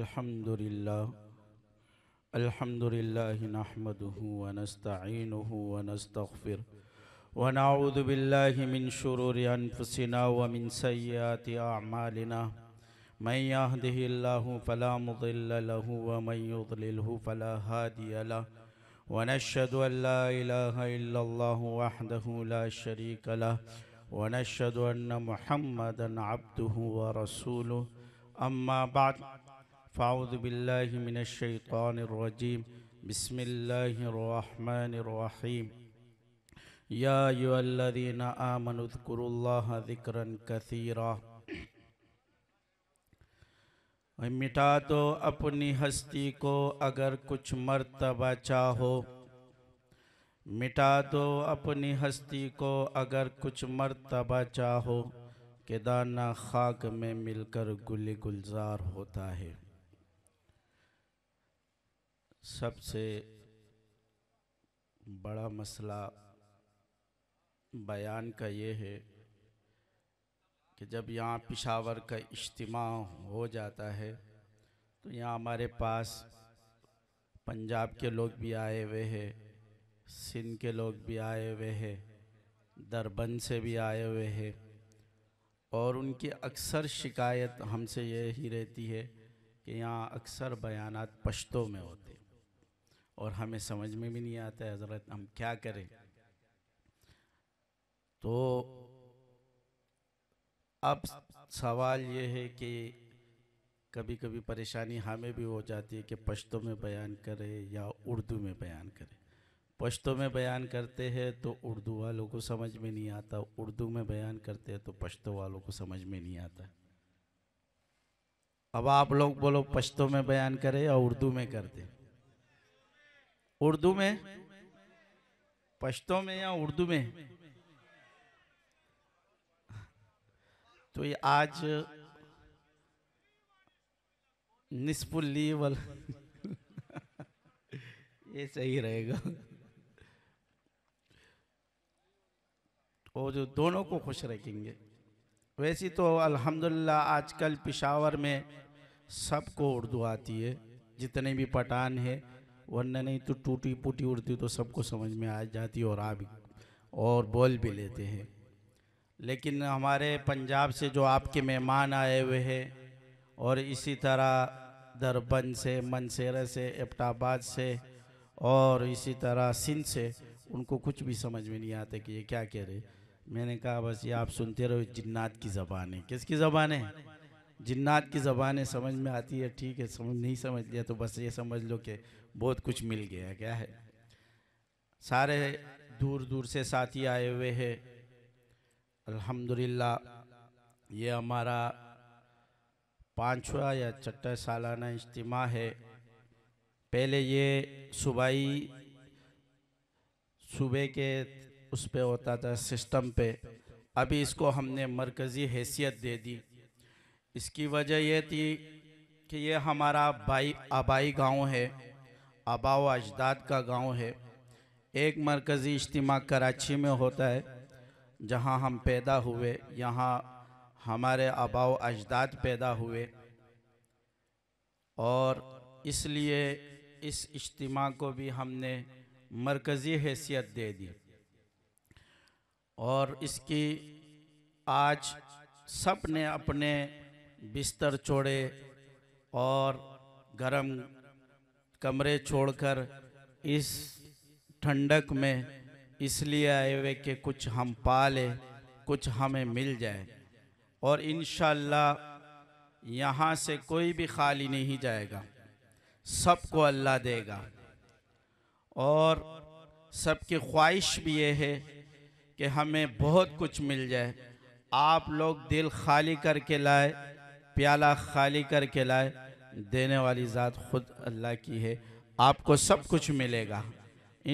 الحمد لله الحمد لله نحمده ونستعينه ونستغفر ونعوذ بالله من شرور أنفسنا ومن سيئات أعمالنا من يهده الله فلا مضل له ومن يضلله فلا هادي له ونشهد أن لا إله إلا الله وحده لا شريك له ونشهد أن محمدا عبده ورسوله أما بعد फ़ाउद امنوا اذكروا الله ذكرا كثيرا मिटा दो अपनी हस्ती को अगर कुछ मरतबा चाहो मिटा दो अपनी हस्ती को अगर कुछ मरतबा चाहो कि दाना खाक में मिलकर गुल गुलजार होता है सबसे बड़ा मसला बयान का ये है कि जब यहाँ पिशावर का इज्तम हो जाता है तो यहाँ हमारे पास पंजाब के लोग भी आए हुए हैं सिंध के लोग भी आए हुए हैं दरबंद से भी आए हुए हैं और उनकी अक्सर शिकायत हमसे यही रहती है कि यहाँ अक्सर बयानात पश्तों में होते और हमें समझ में भी नहीं आता है हज़रत हम क्या करें तो अब सवाल ये है कि कभी कभी परेशानी हमें भी हो जाती है कि पश्तो में बयान करें या उर्दू में बयान करें पश्तो में बयान करते हैं तो उर्दू वालों को समझ में नहीं आता उर्दू में बयान करते हैं तो पश्तो वालों को समझ में नहीं आता अब आप लोग बोलो पश्तो में बयान करें या उर्दू में कर हैं उर्दू में पश्तो में या उर्दू में तो ये आज निस्पुल्ली ये सही रहेगा वो जो दोनों को खुश रखेंगे वैसे तो अल्हम्दुलिल्लाह आजकल पिशावर में सबको उर्दू आती है जितने भी पठान हैं वरना नहीं तो टूटी फूटी उड़ती तो सबको समझ में आ जाती और आ भी और बोल भी लेते हैं लेकिन हमारे पंजाब से जो आपके मेहमान आए हुए हैं और इसी तरह दरबन से मनसेरा से एपटाबाद से और इसी तरह सिंध से उनको कुछ भी समझ में नहीं आता कि ये क्या कह रहे मैंने कहा बस ये आप सुनते रहो जिन्नात की ज़बान है किसकी ज़बान है जिन्नात की ज़बानें समझ में आती है ठीक है समझ नहीं समझ लिया तो बस ये समझ लो कि बहुत कुछ मिल गया क्या है सारे दूर दूर से साथी आए हुए हैं अल्हम्दुलिल्लाह ये हमारा पाँचवा या छठा सालाना इज्तम है पहले ये सुबह सुबह के उस पे होता था सिस्टम पे अभी इसको हमने मरकज़ी हैसियत दे दी इसकी वजह यह थी कि यह हमारा बाई आबाई गांव है आबा अजदाद का गांव है एक मरकज़ी इज्तम कराची में होता है जहां हम पैदा हुए यहां हमारे आबाव अजदाद पैदा हुए और इसलिए इस इज्तम को भी हमने मरकज़ी हैसियत दे दी और इसकी आज सब ने अपने बिस्तर छोड़े और गरम कमरे छोड़कर इस ठंडक में इसलिए आए हुए कि कुछ हम पा ले कुछ हमें मिल जाए और इन यहाँ से कोई भी खाली नहीं जाएगा सबको अल्लाह देगा और सबकी ख्वाहिश भी ये है कि हमें बहुत कुछ मिल जाए आप लोग दिल खाली करके लाए प्याला खाली करके लाए देने वाली ज़ात खुद अल्लाह की है आपको सब कुछ मिलेगा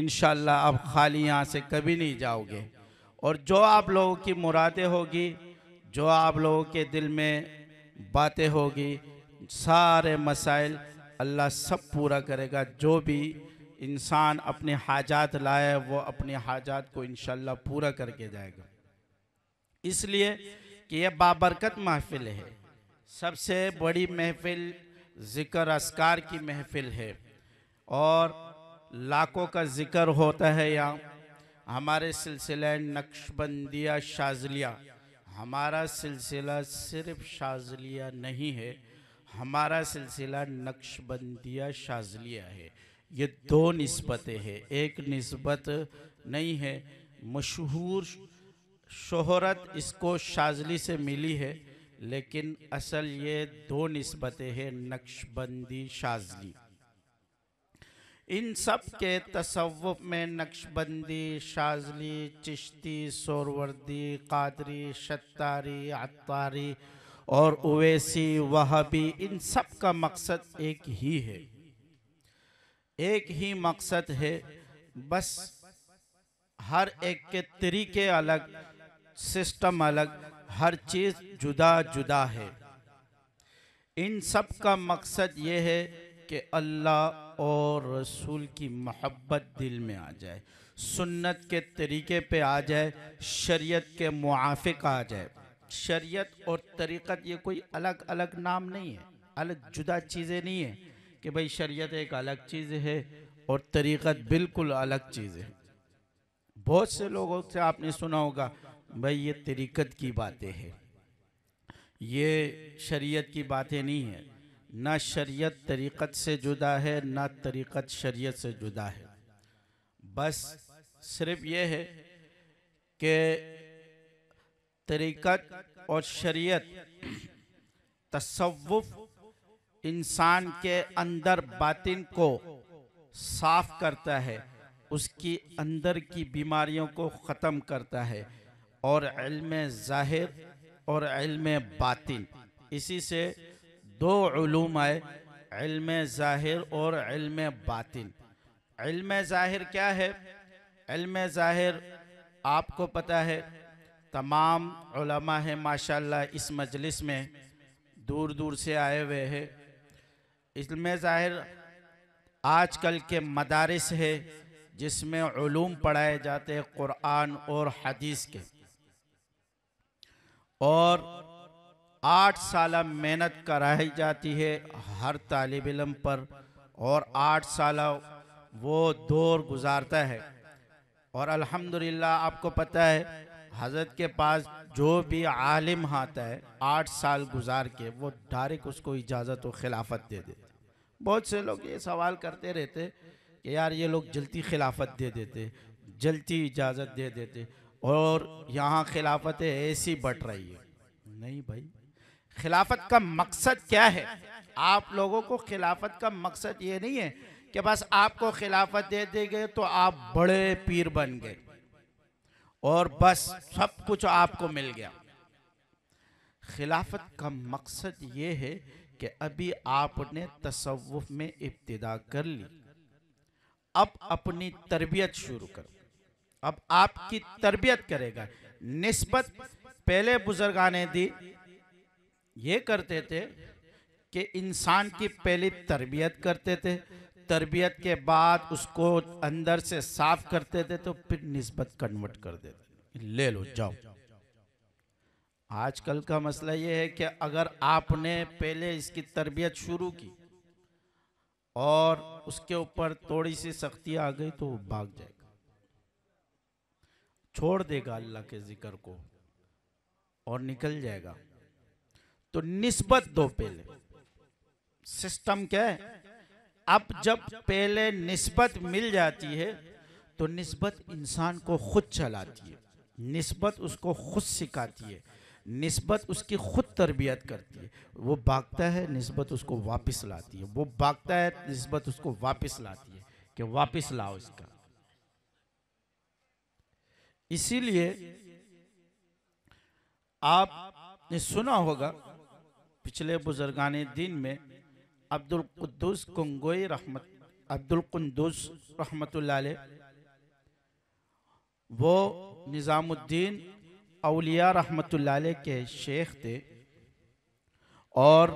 इन आप खाली यहाँ से कभी नहीं जाओगे और जो आप लोगों की मुरादें होगी जो आप लोगों के दिल में बातें होगी सारे मसाइल अल्लाह सब पूरा करेगा जो भी इंसान अपने हाजात लाए वो अपने हाजात को इन पूरा करके जाएगा इसलिए कि यह बाबरकत महफिल है सबसे बड़ी महफिल ज़िक्र असकार की महफिल है और लाखों का ज़िक्र होता है यहाँ हमारे सिलसिला नक्शबंदिया शाजलिया हमारा सिलसिला सिर्फ शाजलिया नहीं है हमारा सिलसिला नक्शबंदिया शाजलिया है ये दो नस्बतें हैं एक नस्बत नहीं है मशहूर शोहरत इसको शाजली से मिली है लेकिन असल ये दो नस्बतें हैं नक्शबंदी शाजली इन सब के तसव्वुफ में नक्शबंदी शाजली चिश्ती सोरवर्दी कादरी शत्तारी अतारी और उवैसी वहाबी इन सब का मकसद एक ही है एक ही मकसद है बस हर एक के तरीके अलग सिस्टम अलग हर चीज़ जुदा जुदा है इन सब का मकसद ये है कि अल्लाह और रसूल की मोहब्बत दिल में आ जाए सुन्नत के तरीके पे आ जाए शरीयत के मुआफ़ आ जाए शरीयत और तरीक़त ये कोई अलग अलग नाम नहीं है अलग जुदा चीज़ें नहीं है कि भाई शरीयत एक अलग चीज़ है और तरीक़त बिल्कुल अलग चीज़ है बहुत से लोगों से आपने सुना होगा भाई ये तरीक़त की बातें हैं ये शरीयत की बातें नहीं है ना शरीयत तरीक़त से जुदा है ना तरीक़त शरीयत से जुदा है बस सिर्फ ये है कि तरीक़त और शरीयत तसवुफ़ इंसान के अंदर बातिन को साफ करता है उसकी अंदर की बीमारियों को ख़त्म करता है और इल्म ज़ाहिर और इल्म बातिन इसी से दो ूम आए इल्म ज़ाहिर और इल्म बातिन इल्म ज़ाहिर क्या है इल्म ज़ाहिर आपको पता है तमाम उलमा है माशाल्लाह इस मजलिस में दूर दूर से आए हुए हैं इल्म ज़ाहिर आजकल के मदारस है जिसमें ूम पढ़ाए जाते हैं क़ुरान और हदीस के और आठ साल मेहनत कराई जाती है हर तालब इलम पर और आठ साल वो दौर गुजारता है और अल्हम्दुलिल्लाह आपको पता है हजरत के पास जो भी आलिम आता है आठ साल गुजार के वो डायरेक्ट उसको इजाज़त और खिलाफत दे देते बहुत से लोग ये सवाल करते रहते कि यार ये लोग जल्दी खिलाफत दे देते जल्दी इजाज़त दे देते और यहाँ खिलाफत ऐसी बट रही है नहीं भाई खिलाफत का मकसद क्या है आप लोगों को खिलाफत का मकसद ये नहीं है कि बस आपको खिलाफत दे देंगे तो आप बड़े पीर बन गए और बस सब कुछ आपको मिल गया खिलाफत का मकसद ये है कि अभी आपने तसवुफ में इब्तदा कर ली अब अपनी तरबियत शुरू करो अब आपकी तरबियत करेगा नस्बत पहले बुजुर्गाने दी ये करते थे कि इंसान की पहली तरबियत करते थे तरबियत के बाद उसको अंदर से साफ करते थे तो फिर नस्बत कन्वर्ट कर देते ले लो जाओ आजकल का मसला ये है कि अगर आपने पहले इसकी तरबियत शुरू की और उसके ऊपर थोड़ी सी सख्ती आ गई तो भाग जाएगी छोड़ देगा अल्लाह के ज़िक्र को और निकल जाएगा तो निस्बत दो पहले सिस्टम क्या है अब जब पहले निस्बत मिल जाती है तो निस्बत इंसान को खुद चलाती है निस्बत उसको खुद सिखाती है नस्बत उसकी खुद तरबियत करती है वो भागता है नस्बत उसको वापस लाती है वो भागता है निस्बत उसको वापस लाती है कि वापस लाओ इसका इसीलिए आपने सुना होगा पिछले बुजुर्गान दिन में अब्दुल कुद्दूस कंगोई रहमत अब्दुल कुंदूस रहमत वो निज़ामुद्दीन अलिया रहमत के शेख थे और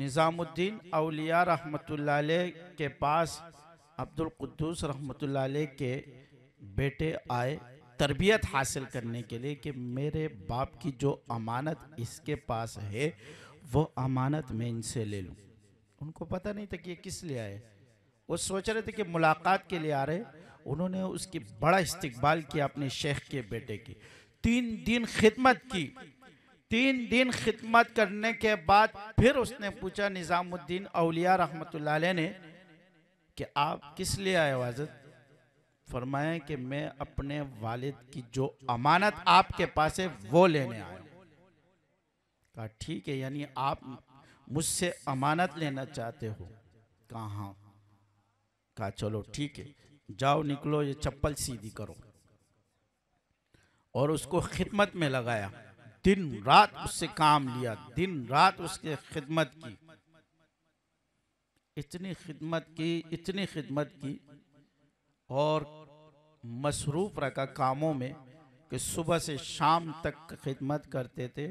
निज़ामुद्दीन अलिया रहमत के पास अब्दुल कुद्दूस रहमत के बेटे आए तरबियत हासिल करने के लिए कि मेरे बाप की जो अमानत इसके पास है वो अमानत मैं इनसे ले लूँ उनको पता नहीं था कि ये किस लिए आए वो सोच रहे थे कि मुलाकात के लिए आ रहे उन्होंने उसकी बड़ा इस्तकबाल किया अपने शेख के बेटे की तीन दिन खिदमत की तीन दिन खिदमत करने के बाद फिर उसने पूछा निज़ामुद्दीन अलिया रहमत ने कि आप किस लिए आए वाजत फरमाए कि मैं अपने वालिद की जो अमानत आपके पास है वो लेने आया कहा ठीक है यानी आप मुझसे अमानत लेना चाहते हो कहा हाँ। कहा चलो ठीक है जाओ निकलो ये चप्पल सीधी करो और उसको खिदमत में लगाया दिन रात उससे काम लिया दिन रात उसके खिदमत की इतनी खिदमत की इतनी खिदमत की और मसरूफ़ रखा कामों में कि सुबह से शाम तक खिदमत करते थे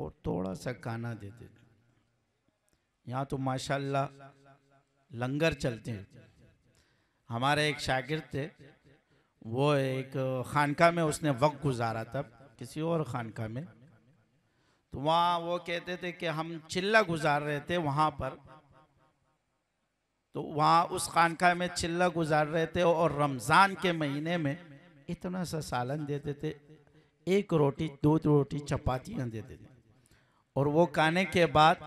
और थोड़ा सा खाना देते थे यहाँ तो माशाल्लाह लंगर चलते हैं हमारे एक शागिर थे वो एक खानका में उसने वक्त गुजारा था किसी और खानका में तो वहाँ वो कहते थे कि हम चिल्ला गुजार रहे थे वहाँ पर तो वहाँ उस खानका में चिल्ला गुजार रहे थे और रमज़ान के महीने में इतना सा सालन देते थे एक रोटी दो रोटी चपातियाँ देते थे और वो खाने के बाद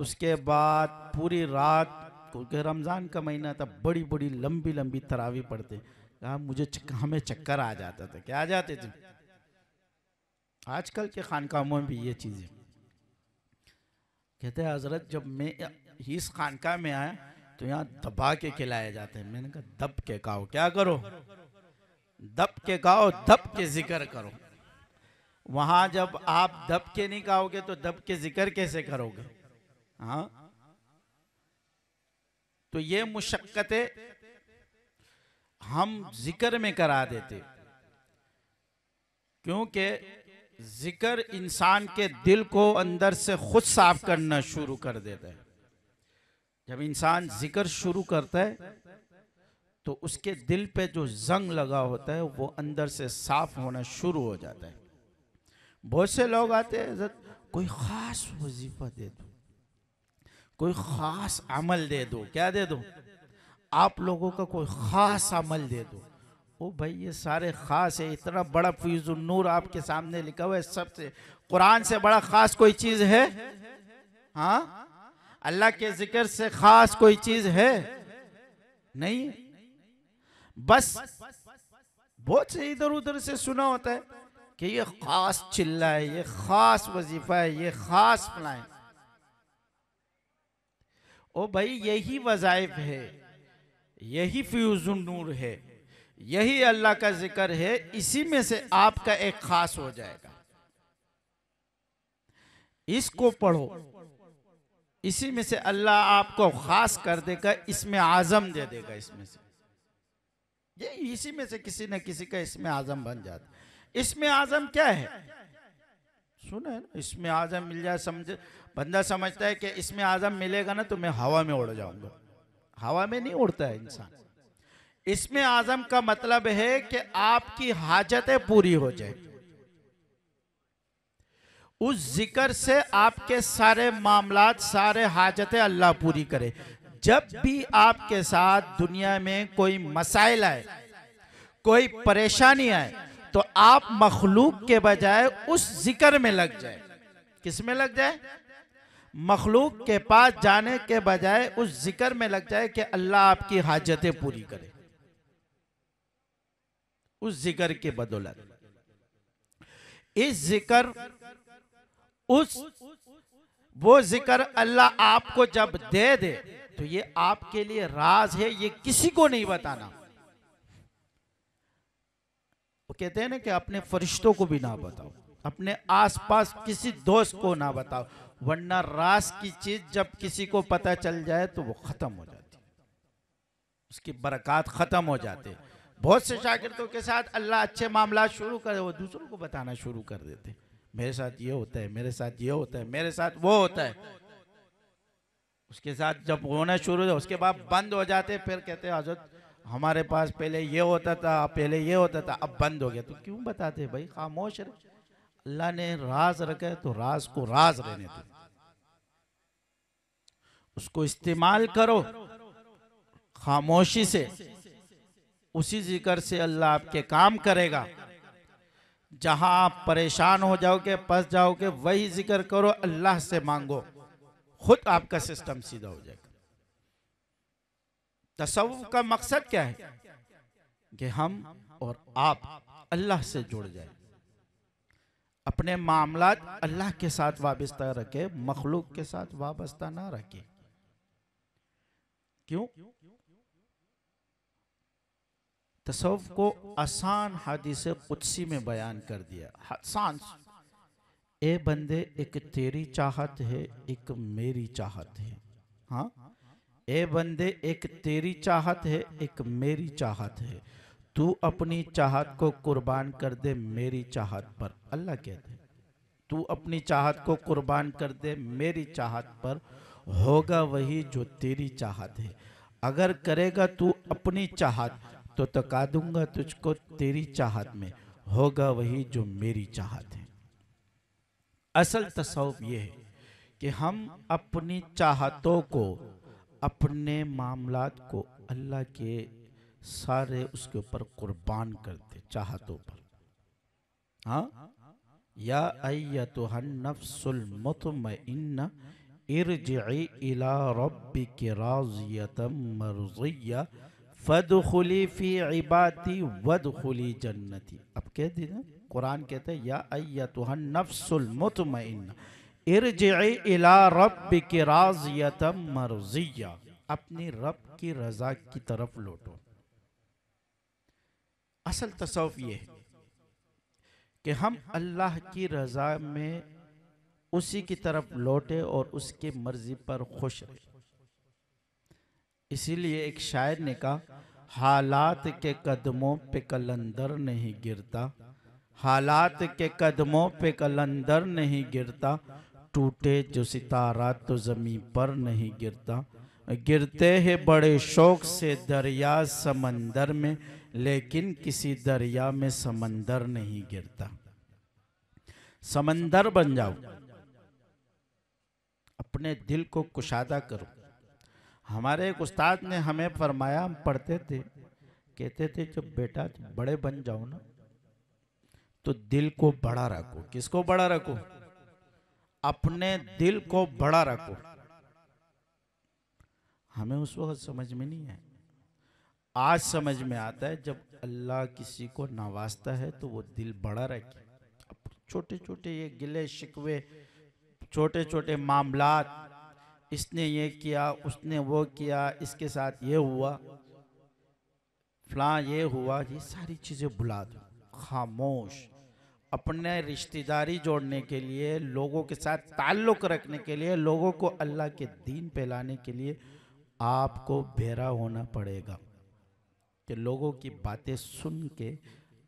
उसके बाद पूरी रात क्योंकि रमज़ान का महीना था बड़ी बड़ी लंबी लंबी तरावी पड़ते कहा मुझे चक, हमें चक्कर आ जाता था क्या आ जाते थे आजकल के खानका में भी ये चीज़ें कहते हज़रत जब मैं इस खानका में आया तो यहाँ दबा के खिलाए जाते हैं मैंने कहा दब के गाओ क्या करो दब के गाओ दब के जिक्र करो वहां जब आप दब के नहीं गाओगे तो दब के जिक्र कैसे करोगे हाँ तो ये मुशक्कतें हम जिक्र में करा देते क्योंकि जिक्र इंसान के दिल को अंदर से खुद साफ करना शुरू कर देता है जब इंसान जिक्र शुरू करता है तो उसके दिल पे जो जंग लगा होता है वो अंदर से साफ होना शुरू हो जाता है बहुत से लोग आते हैं कोई ख़ास वजीफ़ा दे दो कोई ख़ास अमल दे दो क्या दे दो आप लोगों का कोई ख़ास अमल दे दो ओ भाई ये सारे ख़ास है इतना बड़ा नूर आपके सामने लिखा हुआ है सबसे कुरान से बड़ा ख़ास कोई चीज़ है हाँ अल्लाह के जिक्र से खास कोई चीज है नहीं बस बहुत से इधर उधर से सुना होता है कि ये खास चिल्ला है ये खास वजीफा है ये खास फला ओ भाई यही वजायफ है यही फ्यूज नूर है यही अल्लाह का जिक्र है इसी में से आपका एक खास हो जाएगा इसको पढ़ो इसी में से अल्लाह आपको खास कर देगा इसमें आज़म दे देगा इसमें से ये इसी में से किसी न किसी का इसमें आज़म बन जाता इसमें आज़म क्या है सुना ना इसमें आज़म मिल जाए समझ बंदा समझता है कि इसमें आज़म मिलेगा ना तो मैं हवा में उड़ जाऊंगा हवा में नहीं उड़ता है इंसान इसमें आज़म का मतलब है कि आपकी हाजतें पूरी हो जाएगी उस जिक्र से आपके सारे मामला सारे हाजत अल्लाह पूरी करे जब भी आपके साथ दुनिया में कोई मसाइल आए कोई परेशानी आए तो आप मखलूक के बजाय उस जिक्र में लग जाए किस में लग जाए मखलूक के पास जाने के बजाय उस जिक्र में लग जाए कि अल्लाह आपकी हाजतें पूरी करे उस जिक्र के बदौलत इस जिक्र उस वो जिक्र अल्लाह आपको जब दे दे तो ये आपके लिए राज है ये किसी को नहीं बताना वो कहते हैं ना कि अपने फरिश्तों को भी ना बताओ अपने आसपास किसी दोस्त को ना बताओ वरना राज की चीज जब किसी को पता चल जाए तो वो खत्म हो जाती उसकी बरकत खत्म हो जाते बहुत से शागिर्दों के साथ अल्लाह अच्छे मामला शुरू कर वो दूसरों को बताना शुरू कर देते मेरे साथ ये होता है मेरे साथ ये होता है मेरे साथ वो होता है उसके साथ जब होना शुरू हो उसके बाद बंद हो जाते फिर कहते हजरत हमारे पास पहले ये होता था पहले ये होता था अब बंद हो गया तो क्यों बताते भाई खामोश रहे अल्लाह ने राज रखा है तो राज को राज रहने दो उसको इस्तेमाल करो खामोशी से उसी जिक्र से अल्लाह आपके काम करेगा जहां आप परेशान हो जाओगे फंस जाओगे वही जिक्र करो अल्लाह से मांगो खुद आपका सिस्टम सीधा हो जाएगा तसव्वुफ का मकसद क्या है कि हम और आप अल्लाह से जुड़ जाए अपने मामला अल्लाह के साथ वाबस्ता रखे मखलूक के साथ वाबस्ता ना रखे क्यों तसव्व को आसान हादिस कुदसी में बयान कर दिया आसान ए बंदे एक तेरी चाहत है एक मेरी चाहत है हाँ ए बंदे एक तेरी चाहत है एक मेरी चाहत है तू अपनी चाहत को कुर्बान कर दे मेरी चाहत पर अल्लाह कहते तू अपनी चाहत को कुर्बान कर दे मेरी चाहत पर होगा वही जो तेरी चाहत है अगर करेगा तू अपनी चाहत तो तका दूंगा तुझको तेरी चाहत में होगा वही जो मेरी चाहत है असल तसव्वुफ यह है कि हम अपनी चाहतों को अपने मामलात को अल्लाह के सारे उसके ऊपर कुर्बान करते चाहतों पर हाँ या अय तो हन नफ्सुल मुतमइन्ना इरजिई इला रब्बिक राज़ियतम मरज़िया फद खुली फ़ी इबादी वद खुली जन्नती अब कह देना कुरान कहते हैं या अय्या तुहन नफ्सुल मुतमइन इरज इला रब के राजियतम मरजिया अपने रब की रजा की तरफ लौटो असल तसौफ ये है कि हम अल्लाह की रजा में उसी की तरफ लौटे और उसके मर्जी पर खुश रहे इसीलिए एक शायर ने कहा हालात के कदमों पे कलंदर नहीं गिरता हालात के कदमों पे कलंदर नहीं गिरता टूटे जो सितारा तो ज़मीन पर नहीं गिरता गिरते हैं बड़े शौक से दरिया समंदर में लेकिन किसी दरिया में समंदर नहीं गिरता समंदर बन जाओ अपने दिल को कुशादा करो हमारे एक उस्ताद ने हमें फरमाया हम पढ़ते थे कहते थे जब बेटा बड़े बन जाओ ना तो दिल को बड़ा रखो किसको बड़ा रखो अपने दिल को बड़ा रखो हमें उस वक्त समझ में नहीं है आज समझ में आता है जब अल्लाह किसी को नवाजता है तो वो दिल बड़ा रखे छोटे छोटे ये गिले शिकवे छोटे छोटे मामला इसने ये किया उसने वो किया इसके साथ ये हुआ फला ये हुआ ये सारी चीज़ें भुला दो खामोश अपने रिश्तेदारी जोड़ने के लिए लोगों के साथ ताल्लुक़ रखने के लिए लोगों को अल्लाह के दीन फैलाने के लिए आपको बेरा होना पड़ेगा कि लोगों की बातें सुन के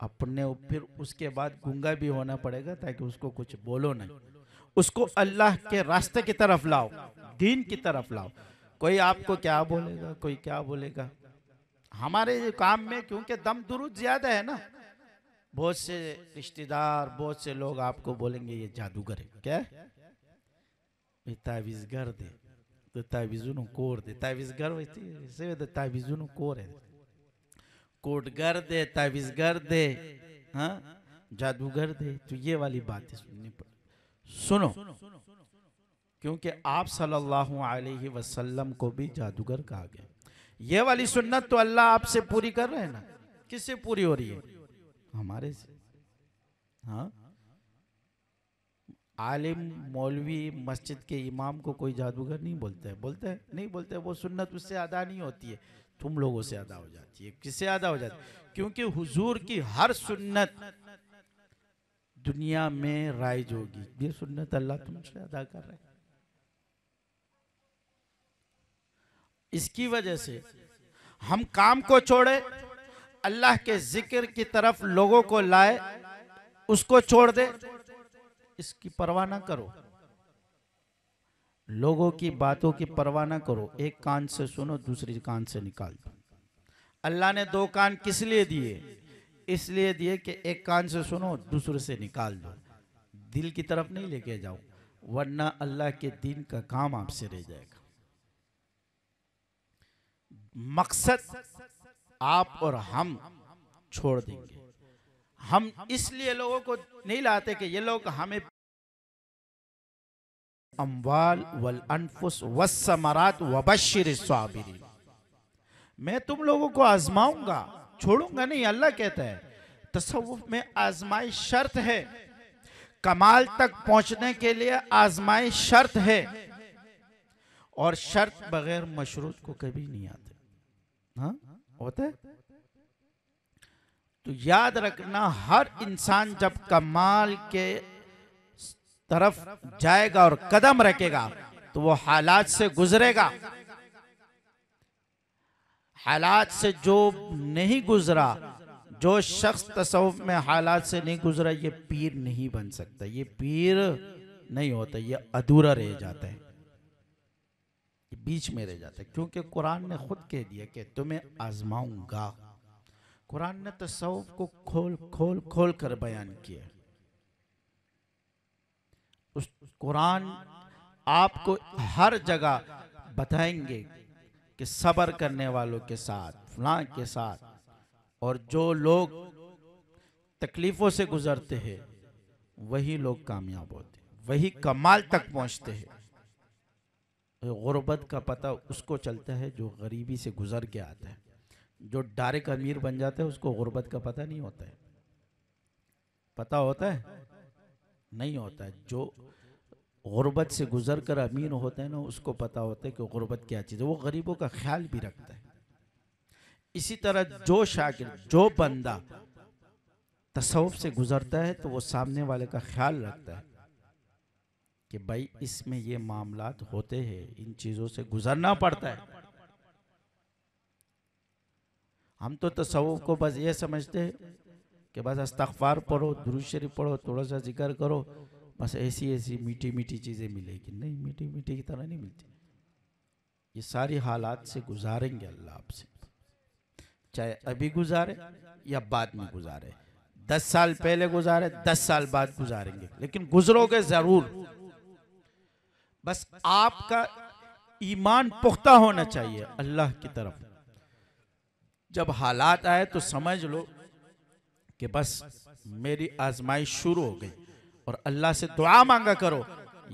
अपने फिर उसके बाद गंगा भी होना पड़ेगा ताकि उसको कुछ बोलो नहीं उसको अल्लाह के रास्ते की तरफ लाओ दीन की तरफ लाओ कोई आपको क्या बोलेगा कोई क्या बोलेगा हमारे काम में क्योंकि दम दुरुद ज्यादा है ना बहुत से रिश्तेदार बहुत से लोग आपको बोलेंगे ये जादूगर है क्या दे तो कोर दे तो कोर है कोटगर दे तावीजगर दे हाँ जादूगर दे तो ये वाली बातें सुननी पड़ सुनो क्योंकि आप सल्लल्लाहु अलैहि वसल्लम को भी जादूगर कहा गया ये वाली सुन्नत तो अल्लाह आपसे पूरी कर रहे हैं ना किससे पूरी हो रही है हमारे से हाँ आलिम मौलवी मस्जिद के इमाम को कोई जादूगर नहीं बोलता है बोलते है नहीं बोलते वो सुन्नत उससे अदा नहीं होती है तुम लोगों से अदा हो जाती है किससे अदा हो जाती है क्योंकि हुजूर की हर सुन्नत दुनिया में राइज होगी ये सुन्नत अल्लाह तुमसे अदा कर रहे इसकी वजह से हम काम को छोड़े अल्लाह के जिक्र की तरफ लोगों को लाए उसको छोड़ दे इसकी परवाह ना करो लोगों की बातों की परवाह ना करो एक कान से सुनो दूसरी कान से निकाल दो अल्लाह ने दो कान किस लिए दिए इसलिए दिए कि एक कान से सुनो दूसरे से निकाल दो दिल की तरफ नहीं लेके जाओ वरना अल्लाह के दिन का काम आपसे रह जाएगा मकसद आप और हम छोड़ देंगे हम इसलिए लोगों को नहीं लाते कि ये लोग हमें अम्बाल वल अनफुस वसमरात वबशिर स्वाबिरी मैं तुम लोगों को आजमाऊंगा छोड़ूंगा नहीं अल्लाह कहता है तसव्वुफ में आजमाइश शर्त है कमाल तक पहुंचने के लिए आजमाइश शर्त है और शर्त बगैर मशरूत को कभी नहीं आते हाँ होता है तो याद रखना हर इंसान जब कमाल के तरफ जाएगा और कदम रखेगा तो वो हालात से गुजरेगा हालात से जो नहीं गुजरा जो शख्स तसवुफ में हालात से नहीं गुजरा ये पीर नहीं बन सकता ये पीर नहीं होता ये अधूरा रह जाता है ये बीच में रह जाता है क्योंकि कुरान ने खुद कह दिया कि तुम्हें आजमाऊंगा कुरान ने तसवुफ को खोल खोल खोल कर बयान किया उस कुरान आपको हर जगह बताएंगे कि सबर करने वालों के साथ फलां के साथ और जो लोग तकलीफ़ों से गुजरते हैं वही लोग कामयाब होते हैं वही कमाल तक पहुंचते हैं गुरबत का पता उसको चलता है जो गरीबी से गुजर के आता है जो डायरेक्ट अमीर बन जाता है उसको गुरबत का पता नहीं होता है पता होता है नहीं होता है जो गुरबत से गुजर कर अमीर होते हैं ना उसको पता होता है कि गुरबत क्या चीज़ है वो गरीबों का ख्याल भी रखता है इसी तरह जो शागिर जो बंदा तसवफ से गुजरता है तो वो सामने वाले का ख्याल रखता है कि भाई इसमें ये मामलात होते हैं इन चीज़ों से गुजरना पड़ता है हम तो तसवुफ को बस ये समझते हैं कि बस अस्तफार पढ़ो दुरुशरी पढ़ो थोड़ा सा जिक्र करो बस ऐसी ऐसी मीठी मीठी चीज़ें मिलेगी नहीं मीठी मीठी की तरह नहीं मिलती ये सारी हालात से गुजारेंगे अल्लाह आपसे चाहे अभी गुजारे या बाद में गुजारे दस साल पहले गुजारे दस साल बाद गुजारेंगे लेकिन गुजरोगे ज़रूर बस आपका ईमान पुख्ता होना चाहिए अल्लाह की तरफ जब हालात आए तो समझ लो कि बस मेरी आजमाइश शुरू हो गई और अल्लाह से दुआ मांगा करो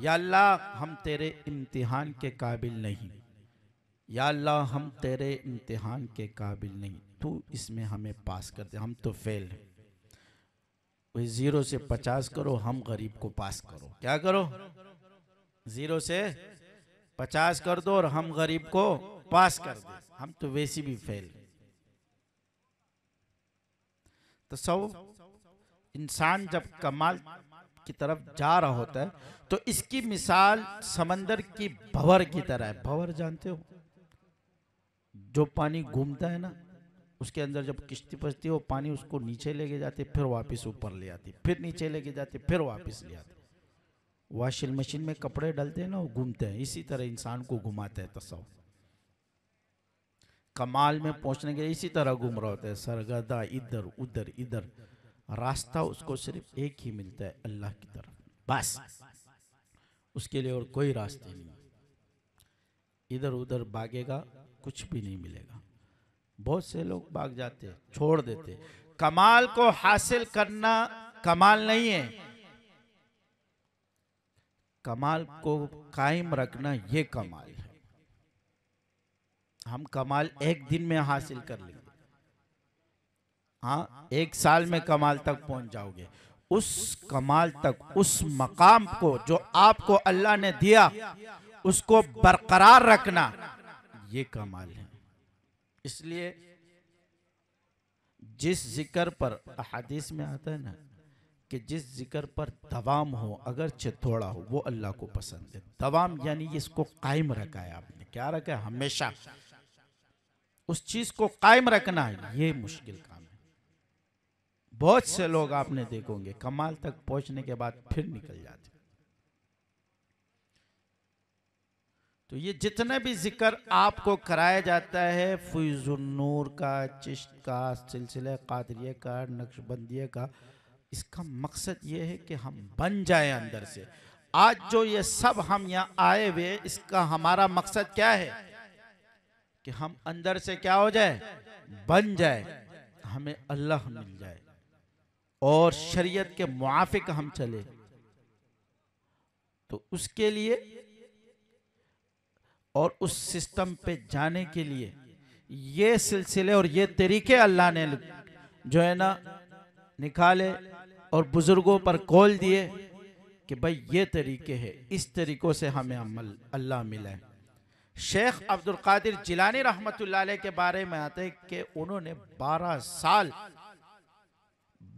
या अल्लाह हम तेरे इम्तिहान के काबिल नहीं या अल्लाह हम तेरे इम्तिहान के काबिल नहीं तू इसमें हमें पास कर दे हम तो फेल हैं वही ज़ीरो से पचास करो हम गरीब को पास करो क्या करो ज़ीरो से पचास कर दो और हम गरीब को पास कर दो हम तो वैसी भी फेल तो सब इंसान जब कमाल की तरफ जा रहा होता है तो इसकी मिसाल समंदर की भंवर की तरह है भंवर जानते हो जो पानी घूमता है ना उसके अंदर जब किश्ती फंसती है वो पानी उसको नीचे लेके जाते फिर वापस ऊपर ले आती फिर नीचे लेके जाते फिर वापस ले आते वॉशिंग मशीन में कपड़े डलते हैं ना वो घूमते हैं इसी तरह इंसान को घुमाते हैं तस्व कमाल में पहुंचने के इसी तरह घूम रहा होता है सरगदा इधर उधर इधर रास्ता उसको सिर्फ एक ही मिलता है अल्लाह की तरफ बस उसके लिए और कोई रास्ते नहीं इधर उधर भागेगा कुछ भी नहीं मिलेगा बहुत से लोग भाग जाते छोड़ देते कमाल को हासिल करना कमाल नहीं है कमाल को कायम रखना ये कमाल है हम कमाल एक दिन में हासिल कर लेंगे हाँ एक साल में कमाल तक पहुंच जाओगे उस कमाल तक उस मकाम को जो आपको अल्लाह ने दिया उसको बरकरार रखना ये कमाल है इसलिए जिस जिक्र पर अहादीस में आता है ना कि जिस जिक्र पर तवाम हो अगरचे थोड़ा हो वो अल्लाह को पसंद है तवाम यानी इसको कायम रखा है आपने क्या रखा है हमेशा उस चीज को कायम रखना है ये मुश्किल काम बहुत से लोग आपने देखोगे कमाल तक पहुंचने के बाद फिर निकल जाते तो ये जितने भी जिक्र आपको कराया जाता है नूर का चिश्त का सिलसिले कादरिया का नक्शबंदी का इसका मकसद ये है कि हम बन जाएं अंदर से आज जो ये सब हम यहाँ आए हुए इसका हमारा मकसद क्या है कि हम अंदर से क्या हो जाए बन जाए हमें अल्लाह मिल जाए और शरीयत के मुआफिक हम चले तो उसके लिए और उस सिस्टम पे जाने के लिए ये सिलसिले और ये तरीके अल्लाह ने जो है ना निकाले और बुजुर्गों पर कॉल दिए कि भाई ये तरीके हैं इस तरीक़ों से हमें अमल अल्लाह मिला है शेख अब्दुल कादिर जिलानी रहमतुल्लाह के बारे में आते हैं कि उन्होंने 12 साल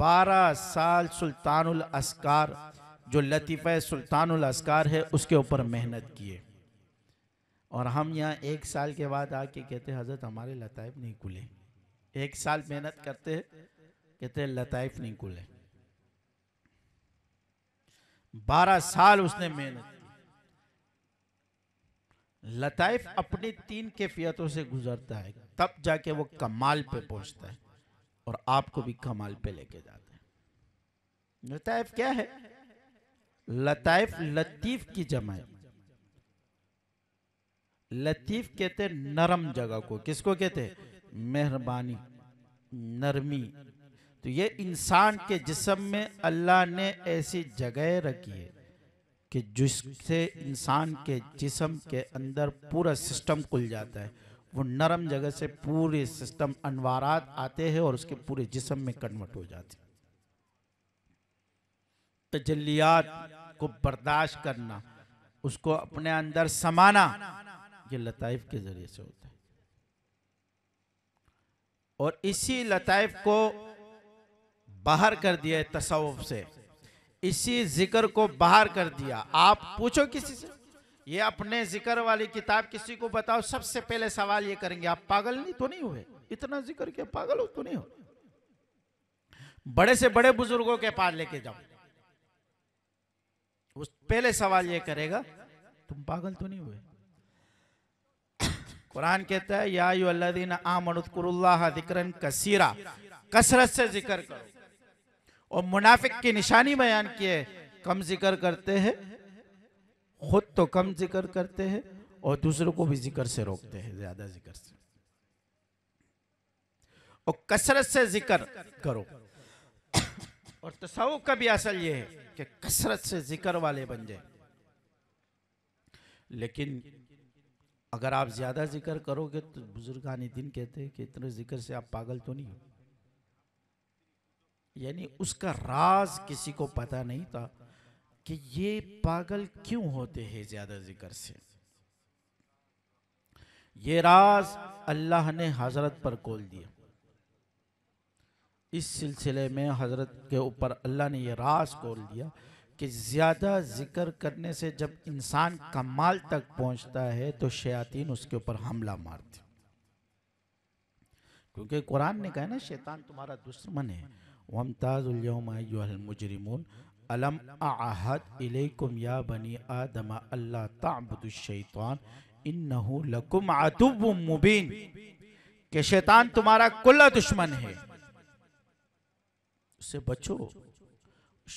बारह साल सुल्तानुल अस्कार जो लतीफ़ सुल्तानुल अस्कार है उसके ऊपर मेहनत किए और हम यहाँ एक साल के बाद आके कहते हज़रत हमारे लताइफ नहीं खुले एक साल मेहनत करते कहते लतफ लताइफ नहीं खुले बारह साल उसने मेहनत की लताइफ अपनी तीन कैफियतों से गुजरता है तब जाके वो कमाल पे पहुंचता है और आपको भी कमाल पे लेके जाते हैं लताइफ क्या है लताइफ लतीफ की जमा है लतीफ कहते नरम जगह को किसको कहते मेहरबानी नरमी तो ये इंसान के जिसम में अल्लाह ने ऐसी जगह रखी है कि जिससे इंसान के जिसम के अंदर पूरा सिस्टम खुल जाता है वो नरम जगह से पूरे सिस्टम अनवारात आते हैं और उसके पूरे जिसम में कन्वर्ट हो जाते हैं तजलियात को बर्दाश्त करना उसको अपने अंदर समाना ये लताइफ के ज़रिए से होता है और इसी लताइफ को बाहर कर दिया है से इसी जिक्र को बाहर कर दिया आप पूछो किसी से ये अपने जिक्र वाली किताब किसी को बताओ सबसे पहले सवाल ये करेंगे आप पागल नहीं तो नहीं हुए इतना जिक्र किया पागल हो तो नहीं हो बड़े से बड़े बुजुर्गों के पास लेके जाओ उस पहले सवाल ये करेगा तुम पागल तो नहीं हुए कुरान कहता है या यू कसीरा कसरत से जिक्र करो और मुनाफिक की निशानी बयान किए कम जिक्र करते हैं खुद तो कम जिक्र करते हैं और दूसरों को भी जिक्र से रोकते हैं ज्यादा जिक्र से और कसरत से जिक्र करो और तस्व का भी असल ये है कि कसरत से जिक्र वाले बन जाए लेकिन अगर आप ज्यादा जिक्र करोगे तो बुजुर्गानी दिन कहते हैं कि इतने जिक्र से आप पागल तो नहीं हो यानी उसका राज किसी को पता नहीं था कि ये पागल क्यों होते हैं ज्यादा जिक्र से ये राज अल्लाह ने हजरत पर खोल दिया इस सिलसिले में हजरत के ऊपर अल्लाह ने यह राज खोल दिया कि ज़्यादा जिक्र करने से जब इंसान कमाल तक पहुंचता है तो शयातीन उसके ऊपर हमला मारते क्योंकि कुरान ने कहा ना शैतान तुम्हारा दुश्मन है मुजरिमून अलम आहद इलेकुम या बनी आदम अल्लाह शैतान इन्नहु लकुम आतुब मुबीन के शैतान तुम्हारा कुल्ला दुश्मन है उसे बचो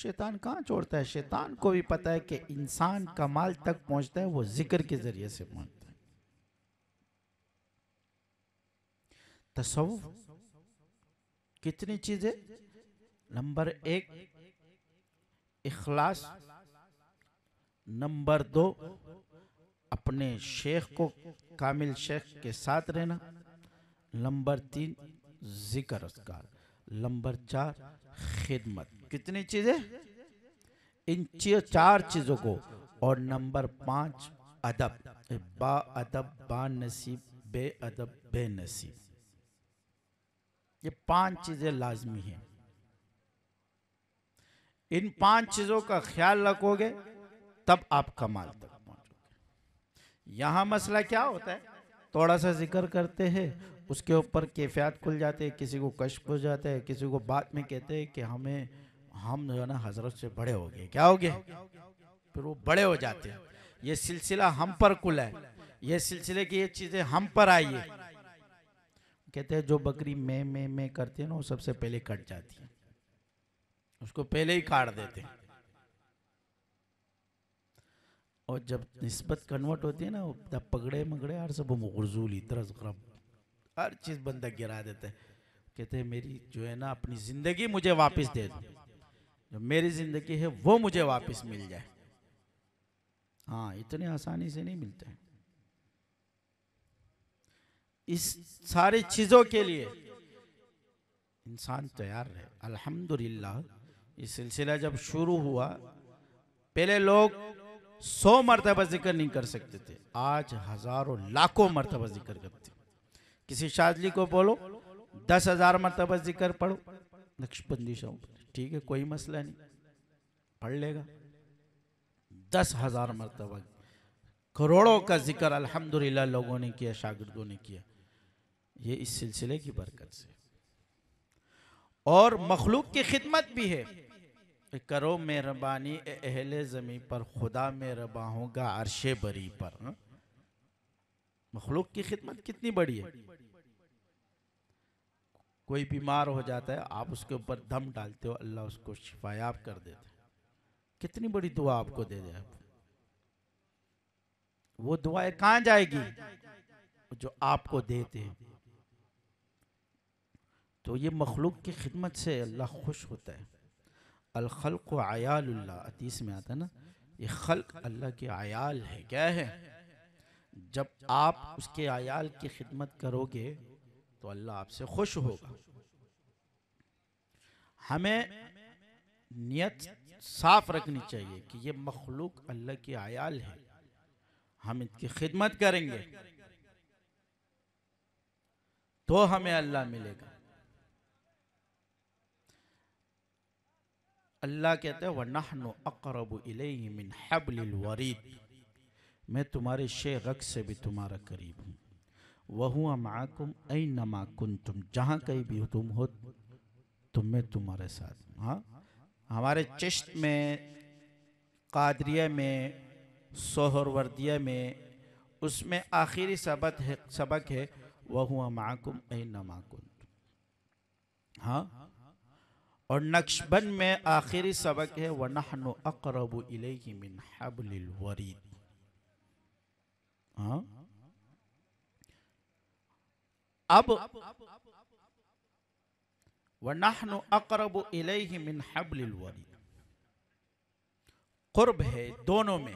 शैतान कहाँ छोड़ता है शैतान को भी पता है कि इंसान कमाल तक पहुंचता है वो जिक्र के जरिए से पहुंचता है तस्वुफ कितनी चीजें नंबर एक इखलास नंबर दो अपने शेख को कामिल शेख के साथ रहना नंबर तीन जिक्र असकार नंबर चार खिदमत कितनी चीज़ें इन चार चीज़ों को और नंबर पाँच अदब बा अदब बा नसीब बे अदब बे नसीब ये पांच चीज़ें लाजमी हैं इन पांच चीजों का ख्याल रखोगे तब आप कमाल तक पहुंचोगे यहां मसला क्या होता है थोड़ा सा जिक्र करते हैं उसके ऊपर कैफियात खुल जाते हैं किसी को कश हो जाता है किसी को बाद में कहते हैं कि हमें हम जो है ना हजरत से बड़े हो गए क्या हो गए फिर वो बड़े हो जाते हैं ये सिलसिला हम पर कुल है ये सिलसिले की ये चीजें हम पर आई है कहते हैं जो बकरी मैं मैं मैं करते हैं ना वो सबसे पहले कट जाती है उसको पहले ही काट देते हैं और जब नस्बत कन्वर्ट होती है ना वो पगड़े मगड़े हर सब मगरजूली तरस गरम हर चीज़ बंदा गिरा देते हैं कहते हैं मेरी जो है ना अपनी ज़िंदगी मुझे वापस दे दो जो मेरी ज़िंदगी है वो मुझे वापस मिल जाए हाँ इतने आसानी से नहीं मिलते हैं इस सारी चीज़ों के लिए इंसान तैयार रहे अल्हम्दुलिल्लाह ये सिलसिला जब शुरू हुआ पहले लोग सौ मरतबा जिक्र नहीं कर सकते थे आज हजारों लाखों मरतबा जिक्र करते किसी शादी को बोलो दस हजार मरतबा जिक्र पढ़ो नक्शबंदी शाह ठीक है कोई मसला नहीं पढ़ लेगा दस हजार मरतबा करोड़ों का जिक्र अल्हम्दुलिल्लाह लोगों ने किया शागिर्दों ने किया ये इस सिलसिले की बरकत से और मखलूक की खिदमत भी है करो मेहरबानी अहले ज़मी पर खुदा मेहरबा होगा अरश बरी पर मखलूक की खिदमत कितनी बड़ी है कोई बीमार हो जाता है आप उसके ऊपर दम डालते हो अल्लाह उसको शिफायाब कर देते कितनी बड़ी दुआ आपको दे दे आप। वो दुआएं कहाँ जाएगी जो आपको देते हैं तो ये मखलूक की खिदमत से अल्लाह खुश होता है अलखल को आयाल्ला अतीस में आता है ना ये खल्क अल्लाह के आयाल है क्या है जब आप उसके आयाल की खिदमत करोगे तो अल्लाह आपसे खुश होगा हमें नियत साफ रखनी चाहिए कि ये मखलूक अल्लाह के आयाल है हम इनकी खिदमत करेंगे तो हमें अल्लाह मिलेगा अल्लाह कहते हैं मिन हबलिल वरीद मैं तुम्हारे शे रग से भी तुम्हारा करीब हूँ वह माकुम ऐ नमा कुन तुम जहाँ कहीं भी तुम हो तुम मैं तुम्हारे साथ हाँ हमारे चिश्त में कादरिया में सोहर वर्दिया में उसमें आखिरी सबक है सबक है वह माकुम ऐ नमा कुन हाँ اور نقش بند میں آخری سبق ہے ونحن اقرب الیہ من حبل الْوَرِيدِ الورید اب ونحن اقرب الیہ من حبل الْوَرِيدِ قرب ہے دونوں میں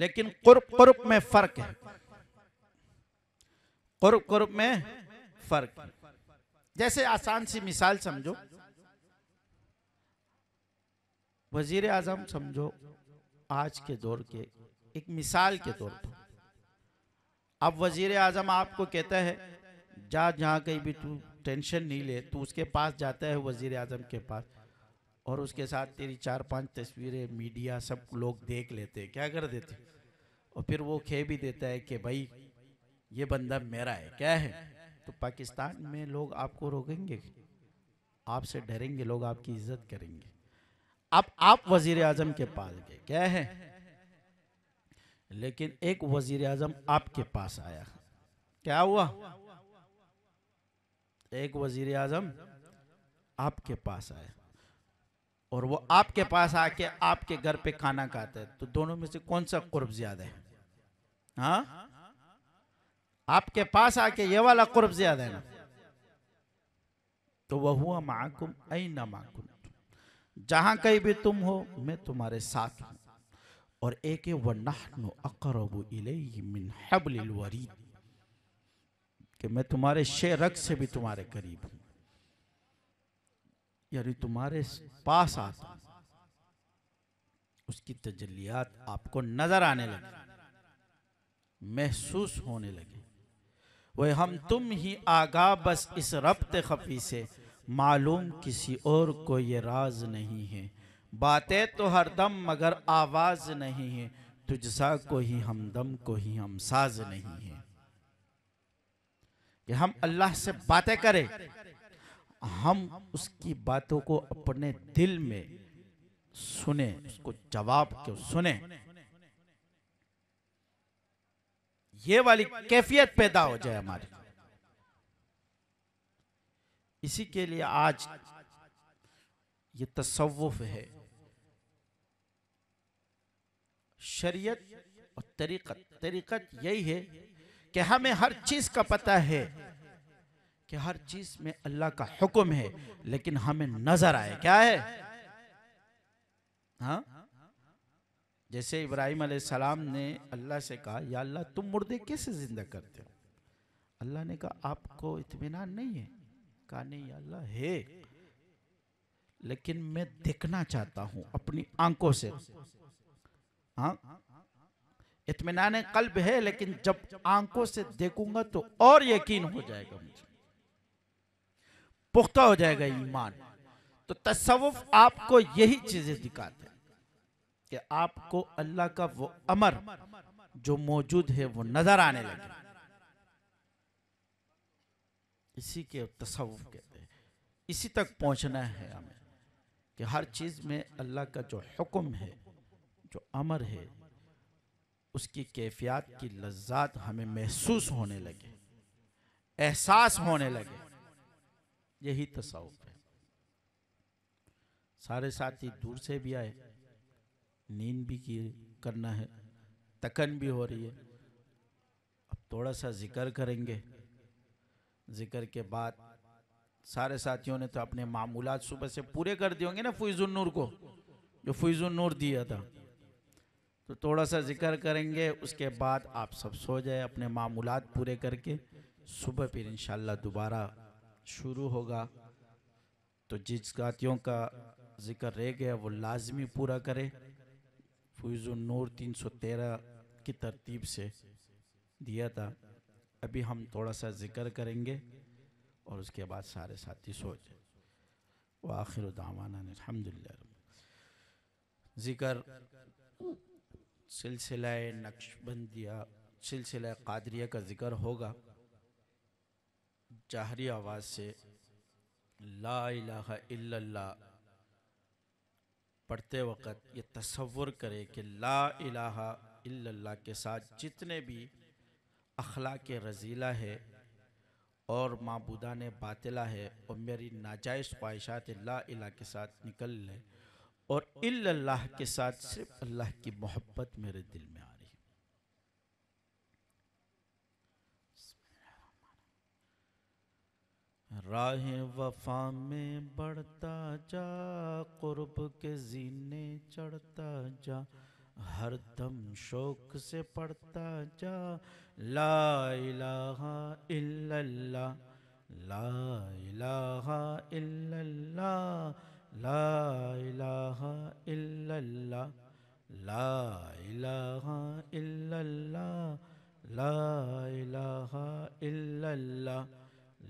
لیکن قرب قرب میں فرق ہے قرب قرب میں فرق ہے जैसे आसान सी मिसाल समझो वजीर आजम समझो आज के दौर के एक मिसाल के तौर पर अब वजीर आजम आपको कहता है जा जहाँ कहीं भी तू टेंशन नहीं ले तू उसके पास जाता है वजीर आजम के पास और उसके साथ तेरी चार पांच तस्वीरें मीडिया सब लोग देख लेते क्या कर देते और फिर वो खे भी देता है कि भाई ये बंदा मेरा है क्या है तो पाकिस्तान में लोग आपको रोकेंगे आपसे डरेंगे लोग आपकी इज्जत करेंगे अब आप वजीर आजम के पास गए क्या है लेकिन एक वजीर आजम आपके पास आया क्या हुआ एक वजीर आजम आपके पास आया और वो आपके पास आके आपके घर पे खाना खाते तो दोनों में से कौन सा कुर्ब ज्यादा है हाँ आपके पास आके ये वाला कुर्ब ज्यादा है ना तो वह हुआ माकुम ऐ न माकुम जहां कहीं भी तुम हो मैं तुम्हारे साथ हूं और एक कि मैं तुम्हारे शेरक से भी तुम्हारे करीब हूं यानी तुम्हारे पास आता हूं उसकी तजलियात आपको नजर आने लगी महसूस होने लगी वह हम तुम ही आगा बस इस रब्त खफी से मालूम किसी और को ये राज नहीं है बातें तो हर दम मगर आवाज़ नहीं है तुझसा को ही हम दम को ही हम साज नहीं है कि हम अल्लाह से बातें करें हम उसकी बातों को अपने दिल में सुने उसको जवाब क्यों सुने ये वाली कैफियत पैदा हो जाए हमारी इसी के लिए आज ये तसव्वुफ है शरीयत और तरीकत तरीकत यही है कि हमें हर चीज का पता है कि हर चीज में अल्लाह का हुक्म है लेकिन हमें नजर आए क्या है हाँ जैसे इब्राहिम सलाम ने अल्लाह से कहा या अल्लाह तुम मुर्दे कैसे ज़िंदा करते हो अल्लाह ने कहा आपको इतमान नहीं है कहा नहीं अल्लाह है लेकिन मैं देखना चाहता हूँ अपनी आंखों से हाँ इतमान कल्ब है लेकिन जब आंखों से देखूंगा तो और यकीन हो जाएगा मुझे पुख्ता हो जाएगा ईमान तो तस्वुफ आपको यही चीजें दिखाते हैं कि आपको अल्लाह का वो अमर जो मौजूद है वो नजर आने लगे इसी के तस्वुफ कहते हैं इसी तक पहुंचना है हमें कि हर चीज़ में अल्लाह का जो हुक्म है जो अमर है उसकी कैफियत की लज्जात हमें महसूस होने लगे एहसास होने लगे यही तस्वुफ है सारे साथी दूर से भी आए नींद भी की करना है तकन भी हो रही है अब थोड़ा सा जिक्र करेंगे जिक्र के बाद सारे साथियों ने तो अपने मामूल सुबह से पूरे कर दिए होंगे ना फुजुल नूर को जो फुजुल नूर दिया था तो थोड़ा सा जिक्र करेंगे उसके बाद आप सब सो जाए अपने मामूल पूरे करके सुबह फिर इन दोबारा शुरू होगा तो जिस साथियों का जिक्र रह गया वो लाजमी पूरा करे फ्यूज़ नूर तीन सौ तेरह की तरतीब से दिया था अभी हम थोड़ा सा ज़िक्र करेंगे और उसके बाद सारे साथी सो जाए व आखिर दामाना अलहमदिल्ला ज़िक्र सिलसिला नक्शबंदिया सिलसिला कादरिया का ज़िक्र होगा जाहरी आवाज़ से ला इलाहा इल्लल्लाह पढ़ते वक़्त ये तस्वुर करें कि ला इलाहा इल्लल्लाह के साथ जितने भी के रजीला है और मबूदा ने बातिला है और मेरी नाजायज़ ख्वाहिशात ला इला के साथ निकल लें और इल्लल्लाह के साथ सिर्फ अल्लाह की मोहब्बत मेरे दिल में आ राह वफा में बढ़ता जा कुर्ब के जीने चढ़ता जा हर दम शोक से पढ़ता जा ला इलाहा इल्लल्लाह ला इलाहा इल्लल्लाह ला इलाहा इल्लल्लाह ला इलाहा इल्लल्लाह ला इलाहा इल्लल्लाह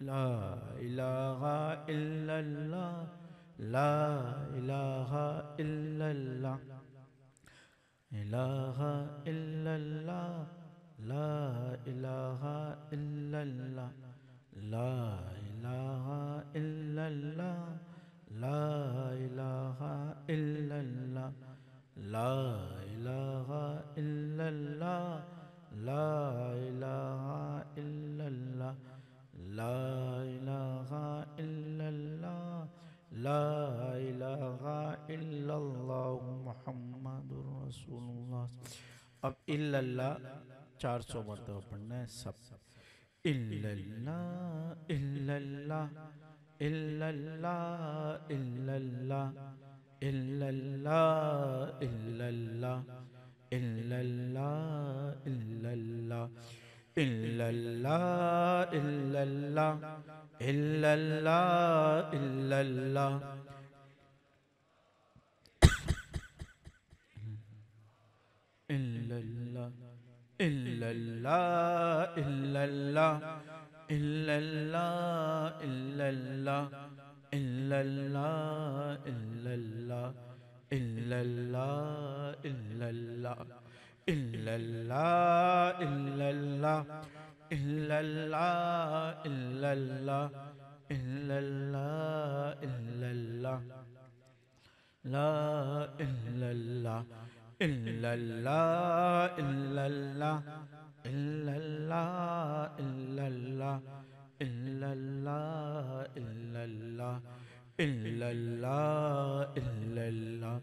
لا إله إلا الله لا إله إلا الله إله إلا الله لا إله إلا الله لا إله إلا الله لا إله إلا الله لا إله إلا الله لا إله إلا الله لا إله إلا الله لا إله إلا الله محمد رسول الله اب إلا الله 400 مرتبہ پڑھنا ہے سب إلا الله إلا الله إلا الله إلا الله إلا الله إلا الله إلا الله إلا الله illallah illallah illallah illallah illallah illallah illallah illallah illallah illallah illallah illallah illallah إلا الله إلا الله إلا الله إلا الله إلا الله إلا الله لا إلا الله إلا الله إلا الله إلا الله إلا الله إلا الله إلا الله إلا الله إلا الله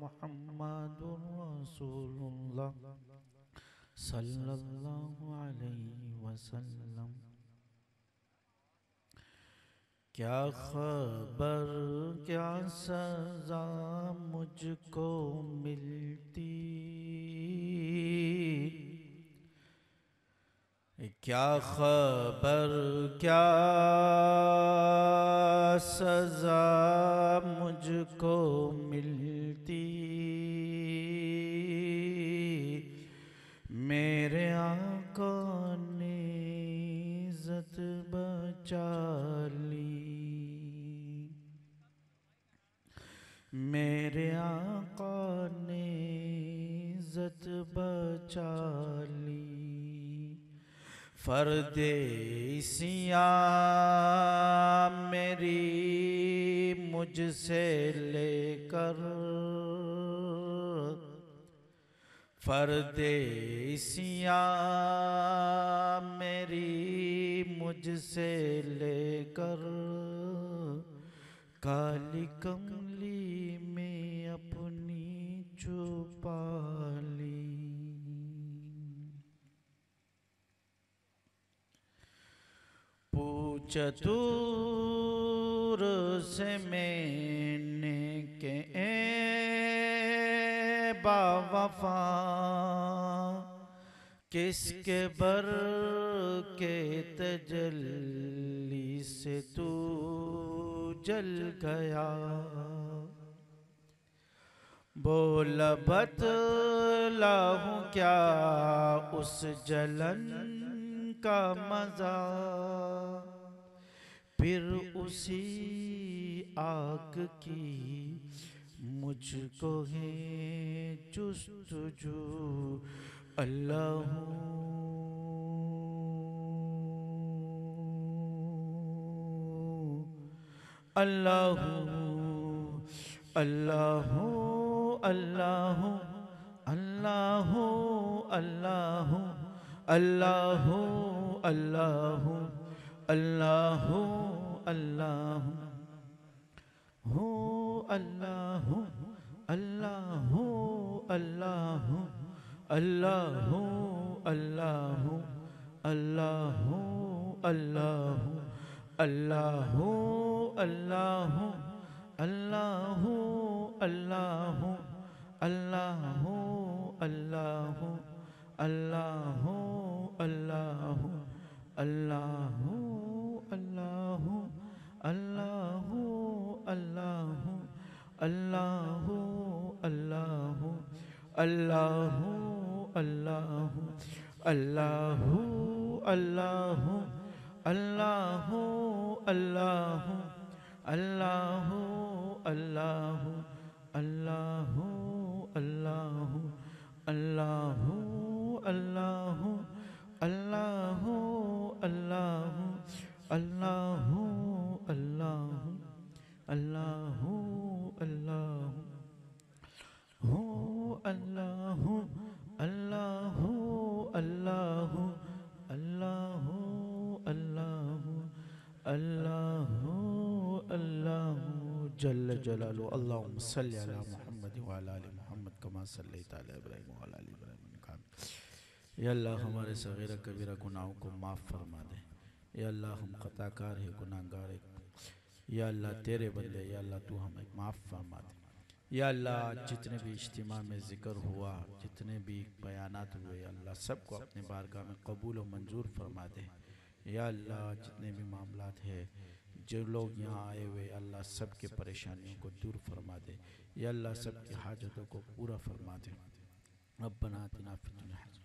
محمد رسول الله صلى الله عليه وسلم क्या खबर क्या सजा मुझको मिलती क्या खबर क्या सजा मुझको मिलती मेरे आका ने इज्जत बचा ली मेरे आका ने इज्जत बचा ली फरदेसिया मेरी मुझसे लेकर फरदेसिया मेरी मुझसे लेकर काली कमली में अपनी छुपा चतुर से मैंने के ए बाफा किसके बर के तजल्ली से तू जल गया बोल बतला हूँ क्या उस जलन का मजा फिर उसी आग की मुझको है जो अल्लाह अल्लाह अल्लाह अल्लाह अल्लाह अल्लाह अल्लाह अल्लाह अल्लाह अल्लाह हो अल्लाह अल्लाह अल्लाह अल्लाह अल्लाह अल्लाह अल्लाह अल्लाह अल्लाह अल्लाह अल्लाह अल्लाह अल्लाह अल्लाह अल्लाह अल्लाह अल्लाह अल्लाह अल्लाह अल्लाह अल्लाह अल्लाह अल्लाह अल्लाह अल्लाह अल्लाह अल्लाह अल्लाह अल्लाह अल्लाह अल्लाह अल्लाह अल्लाह अल्लाह अल्लाह अल्लाह अल्लाह हो अल्लाह अल्लाह अल्लाह अल्लाह अल्लाह अल्लाह अल्लाह जल जलालो अल्लाह सल्ली अला मुहम्मद व अला कमा सल्लैत अला इब्राहिम व अला आलि इब्राहिम या अल्लाह हमारे सगीरा कबीरा गुनाहों को माफ़ फरमा दे या अल्लाह हम खताकार है गुनागार है या अल्लाह तेरे बंदे या अल्लाह तू हमें माफ़ फरमा दे या अल्लाह जितने भी इज्तम में ज़िक्र हुआ जितने भी बयानात हुए अल्लाह सबको अपने बारगाह में कबूल और मंजूर फरमा दे या अल्लाह जितने भी मामला है जो लोग यहाँ आए हुए अल्लाह सब के परेशानियों को दूर फरमा दे या अल्लाह सब की हाजतों को पूरा फरमा दे अब बना तना फितुल